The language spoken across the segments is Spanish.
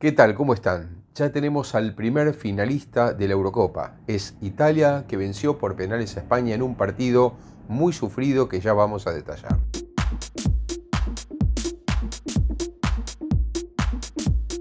¿Qué tal? ¿Cómo están? Ya tenemos al primer finalista de la Eurocopa. Es Italia que venció por penales a España en un partido muy sufrido que ya vamos a detallar.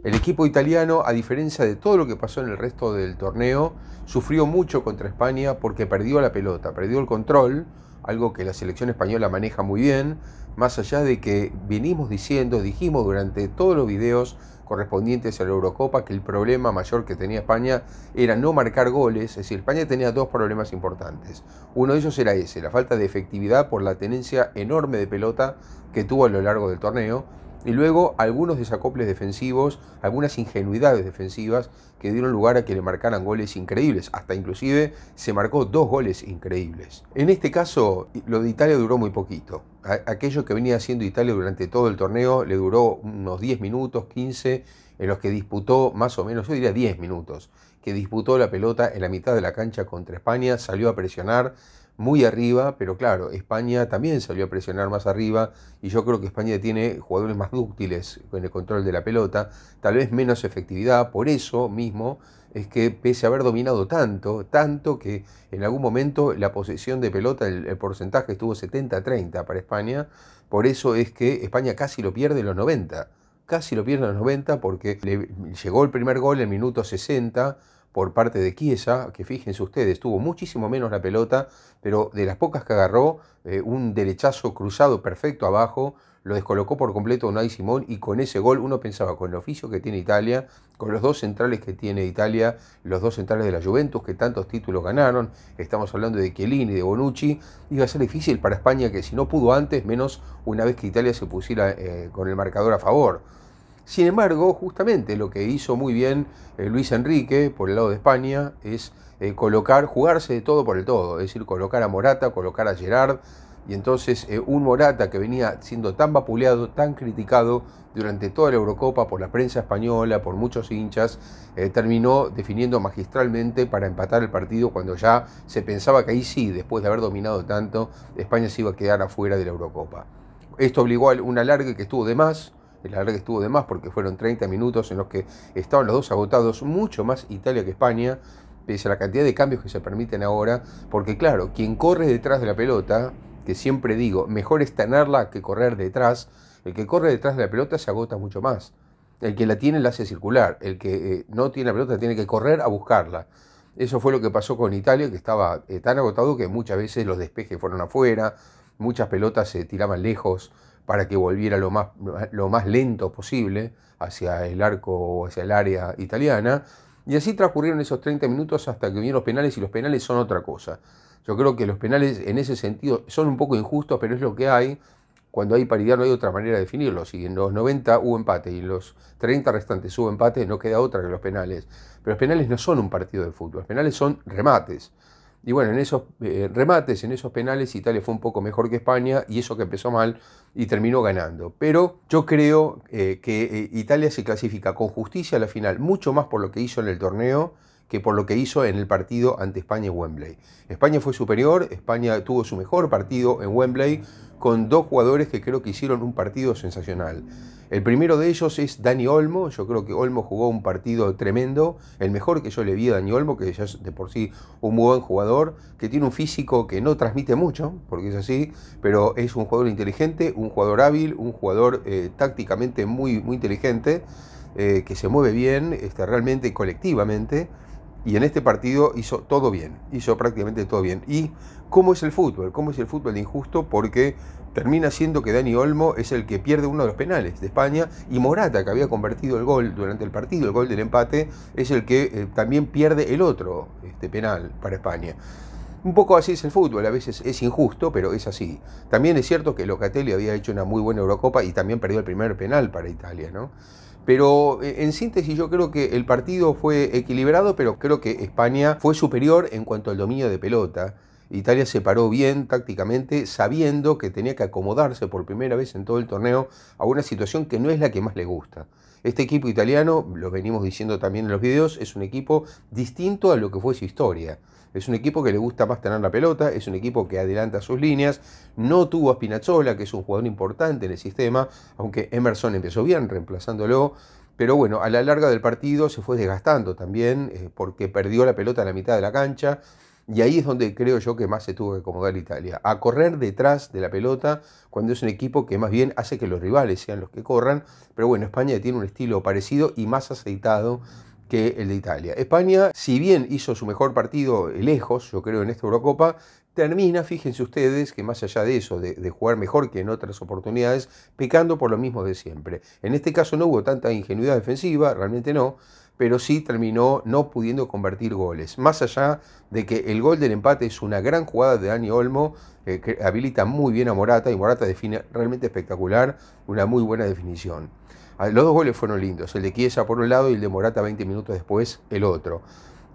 El equipo italiano, a diferencia de todo lo que pasó en el resto del torneo, sufrió mucho contra España porque perdió la pelota, perdió el control, algo que la selección española maneja muy bien, más allá de que venimos diciendo, dijimos durante todos los videos correspondientes a la Eurocopa, que el problema mayor que tenía España era no marcar goles, es decir, España tenía dos problemas importantes. Uno de ellos era ese, la falta de efectividad por la tenencia enorme de pelota que tuvo a lo largo del torneo, y luego algunos desacoples defensivos, algunas ingenuidades defensivas que dieron lugar a que le marcaran goles increíbles. Hasta inclusive se marcó dos goles increíbles. En este caso, lo de Italia duró muy poquito. Aquello que venía haciendo Italia durante todo el torneo le duró unos 10 minutos, 15, en los que disputó más o menos, yo diría 10 minutos, que disputó la pelota en la mitad de la cancha contra España, salió a presionar, muy arriba, pero claro, España también salió a presionar más arriba y yo creo que España tiene jugadores más dúctiles en el control de la pelota, tal vez menos efectividad, por eso mismo es que pese a haber dominado tanto, tanto que en algún momento la posesión de pelota, el, porcentaje estuvo 70-30 para España, por eso es que España casi lo pierde en los 90, casi lo pierde en los 90 porque le llegó el primer gol en el minuto 60, por parte de Chiesa, que fíjense ustedes, tuvo muchísimo menos la pelota, pero de las pocas que agarró, eh, un derechazo cruzado perfecto abajo, lo descolocó por completo Unai Simón y con ese gol uno pensaba con el oficio que tiene Italia, con los dos centrales que tiene Italia, los dos centrales de la Juventus que tantos títulos ganaron, estamos hablando de Chiellini, de Bonucci, iba a ser difícil para España que si no pudo antes, menos una vez que Italia se pusiera eh, con el marcador a favor. Sin embargo, justamente lo que hizo muy bien eh, Luis Enrique por el lado de España es eh, colocar, jugarse de todo por el todo, es decir, colocar a Morata, colocar a Gerard, y entonces eh, un Morata que venía siendo tan vapuleado, tan criticado durante toda la Eurocopa por la prensa española, por muchos hinchas, terminó definiendo magistralmente para empatar el partido cuando ya se pensaba que ahí sí, después de haber dominado tanto, España se iba a quedar afuera de la Eurocopa. Esto obligó a un alargue que estuvo de más, el que estuvo de más porque fueron 30 minutos en los que estaban los dos agotados, mucho más Italia que España, pese a la cantidad de cambios que se permiten ahora, porque claro, quien corre detrás de la pelota, que siempre digo, mejor es tenerla que correr detrás, el que corre detrás de la pelota se agota mucho más. El que la tiene la hace circular, el que eh, no tiene la pelota tiene que correr a buscarla. Eso fue lo que pasó con Italia, que estaba eh, tan agotado que muchas veces los despejes fueron afuera, muchas pelotas se tiraban lejos para que volviera lo más, lo más lento posible hacia el arco o hacia el área italiana. Y así transcurrieron esos 30 minutos hasta que vinieron los penales y los penales son otra cosa. Yo creo que los penales en ese sentido son un poco injustos, pero es lo que hay. Cuando hay paridad no hay otra manera de definirlo. Si en los 90 hubo empate y en los 30 restantes hubo empate, no queda otra que los penales. Pero los penales no son un partido de fútbol, los penales son remates. Y bueno, en esos eh, remates, en esos penales, Italia fue un poco mejor que España y eso que empezó mal y terminó ganando. Pero yo creo eh, que eh, Italia se clasifica con justicia a la final, mucho más por lo que hizo en el torneo que por lo que hizo en el partido ante España y Wembley. España fue superior, España tuvo su mejor partido en Wembley con dos jugadores que creo que hicieron un partido sensacional. El primero de ellos es Dani Olmo, yo creo que Olmo jugó un partido tremendo, el mejor que yo le vi a Dani Olmo, que ya es de por sí un buen jugador, que tiene un físico que no transmite mucho, porque es así, pero es un jugador inteligente, un jugador hábil, un jugador eh, tácticamente muy, muy inteligente, eh, que se mueve bien, este, realmente colectivamente y en este partido hizo todo bien, hizo prácticamente todo bien. ¿Y cómo es el fútbol? ¿Cómo es el fútbol injusto? Porque termina siendo que Dani Olmo es el que pierde uno de los penales de España y Morata, que había convertido el gol durante el partido, el gol del empate, es el que eh, también pierde el otro este, penal para España. Un poco así es el fútbol, a veces es injusto, pero es así. También es cierto que Locatelli había hecho una muy buena Eurocopa y también perdió el primer penal para Italia, ¿no? Pero eh, en síntesis yo creo que el partido fue equilibrado, pero creo que España fue superior en cuanto al dominio de pelota. Italia se paró bien tácticamente, sabiendo que tenía que acomodarse por primera vez en todo el torneo a una situación que no es la que más le gusta. Este equipo italiano, lo venimos diciendo también en los videos, es un equipo distinto a lo que fue su historia. Es un equipo que le gusta más tener la pelota, es un equipo que adelanta sus líneas, no tuvo a Spinazzola, que es un jugador importante en el sistema, aunque Emerson empezó bien reemplazándolo, pero bueno, a la larga del partido se fue desgastando también eh, porque perdió la pelota a la mitad de la cancha, y ahí es donde creo yo que más se tuvo que acomodar Italia, a correr detrás de la pelota cuando es un equipo que más bien hace que los rivales sean los que corran, pero bueno, España tiene un estilo parecido y más aceitado que el de Italia. España, si bien hizo su mejor partido lejos, yo creo, en esta Eurocopa, termina, fíjense ustedes, que más allá de eso, de, jugar mejor que en otras oportunidades, pecando por lo mismo de siempre. En este caso no hubo tanta ingenuidad defensiva, realmente no, pero sí terminó no pudiendo convertir goles. Más allá de que el gol del empate es una gran jugada de Dani Olmo, eh, que habilita muy bien a Morata y Morata define realmente espectacular, una muy buena definición. Ah, los dos goles fueron lindos, el de Chiesa por un lado y el de Morata 20 minutos después el otro.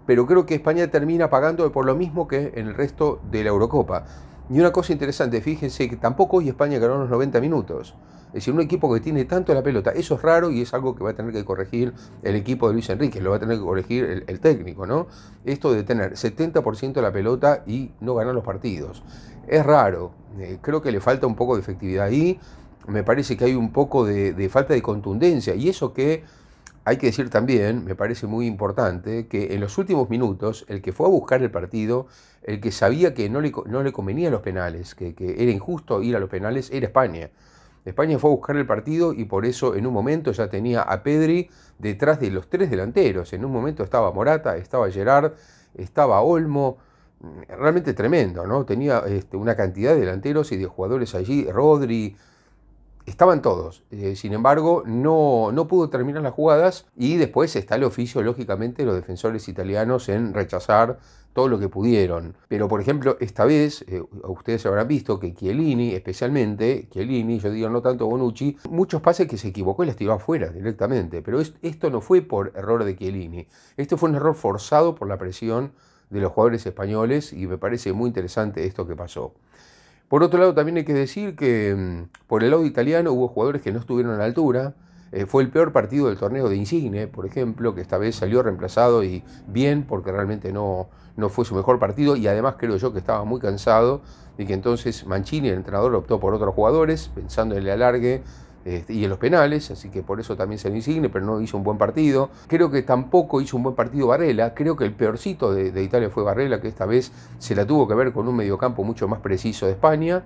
Pero creo que España termina pagando por lo mismo que en el resto de la Eurocopa. Y una cosa interesante, fíjense que tampoco hoy España ganó los 90 minutos. Es decir, un equipo que tiene tanto la pelota, eso es raro y es algo que va a tener que corregir el equipo de Luis Enrique, lo va a tener que corregir el, técnico, ¿no? Esto de tener 70% de la pelota y no ganar los partidos. Es raro, eh, creo que le falta un poco de efectividad ahí, me parece que hay un poco de, falta de contundencia y eso que hay que decir también, me parece muy importante, que en los últimos minutos, el que fue a buscar el partido, el que sabía que no le, no le convenían los penales, que, que, era injusto ir a los penales, era España. España fue a buscar el partido y por eso en un momento ya tenía a Pedri detrás de los tres delanteros. En un momento estaba Morata, estaba Gerard, estaba Olmo. Realmente tremendo, ¿no? Tenía este, una cantidad de delanteros y de jugadores allí. Rodri, estaban todos. Eh, sin embargo, no, no pudo terminar las jugadas y después está el oficio, lógicamente, de los defensores italianos en rechazar todo lo que pudieron. Pero, por ejemplo, esta vez, eh, ustedes habrán visto que Chiellini, especialmente, Chiellini, yo digo no tanto Bonucci, muchos pases que se equivocó y las tiró afuera directamente. Pero esto no fue por error de Chiellini. Esto fue un error forzado por la presión de los jugadores españoles y me parece muy interesante esto que pasó. Por otro lado, también hay que decir que mm, por el lado italiano hubo jugadores que no estuvieron a la altura. Eh, fue el peor partido del torneo de Insigne, por ejemplo, que esta vez salió reemplazado y bien, porque realmente no, no fue su mejor partido. Y además creo yo que estaba muy cansado y que entonces Mancini, el entrenador, optó por otros jugadores, pensando en el alargue este, y en los penales, así que por eso también se lo insigne, pero no hizo un buen partido. Creo que tampoco hizo un buen partido Varela, creo que el peorcito de, de Italia fue Varela, que esta vez se la tuvo que ver con un mediocampo mucho más preciso de España.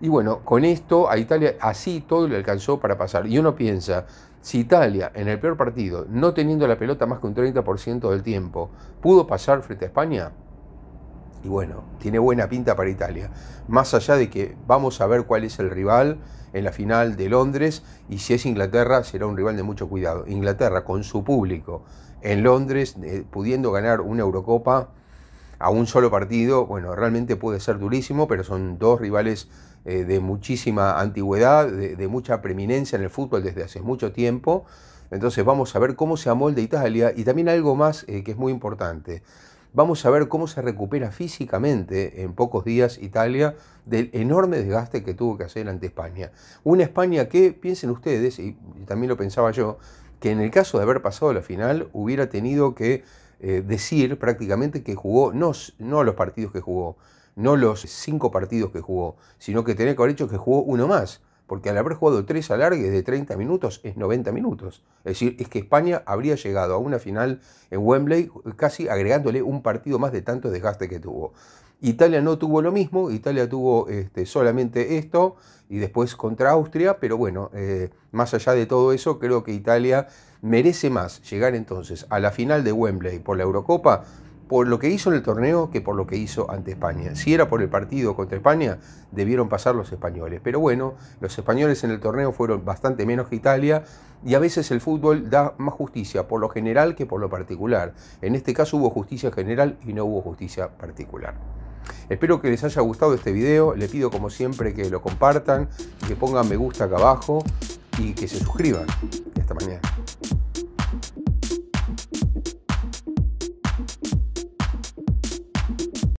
Y bueno, con esto a Italia así todo le alcanzó para pasar. Y uno piensa, si Italia en el peor partido, no teniendo la pelota más que un 30% del tiempo, pudo pasar frente a España, y bueno, tiene buena pinta para Italia. Más allá de que vamos a ver cuál es el rival en la final de Londres y si es Inglaterra será un rival de mucho cuidado. Inglaterra con su público en Londres, eh, pudiendo ganar una Eurocopa a un solo partido, bueno, realmente puede ser durísimo, pero son dos rivales eh, de muchísima antigüedad, de, mucha preeminencia en el fútbol desde hace mucho tiempo. Entonces vamos a ver cómo se amolda Italia y también algo más eh, que es muy importante. Vamos a ver cómo se recupera físicamente en pocos días Italia del enorme desgaste que tuvo que hacer ante España. Una España que, piensen ustedes, y también lo pensaba yo, que en el caso de haber pasado la final hubiera tenido que eh, decir prácticamente que jugó, no, los partidos que jugó, no los cinco partidos que jugó, sino que tenía que haber hecho que jugó uno más porque al haber jugado tres alargues de 30 minutos es 90 minutos. Es decir, es que España habría llegado a una final en Wembley casi agregándole un partido más de tanto desgaste que tuvo. Italia no tuvo lo mismo, Italia tuvo este, solamente esto y después contra Austria, pero bueno, eh, más allá de todo eso, creo que Italia merece más llegar entonces a la final de Wembley por la Eurocopa por lo que hizo en el torneo que por lo que hizo ante España. Si era por el partido contra España, debieron pasar los españoles. Pero bueno, los españoles en el torneo fueron bastante menos que Italia y a veces el fútbol da más justicia por lo general que por lo particular. En este caso hubo justicia general y no hubo justicia particular. Espero que les haya gustado este video, le pido como siempre que lo compartan, que pongan me gusta acá abajo y que se suscriban. hasta mañana.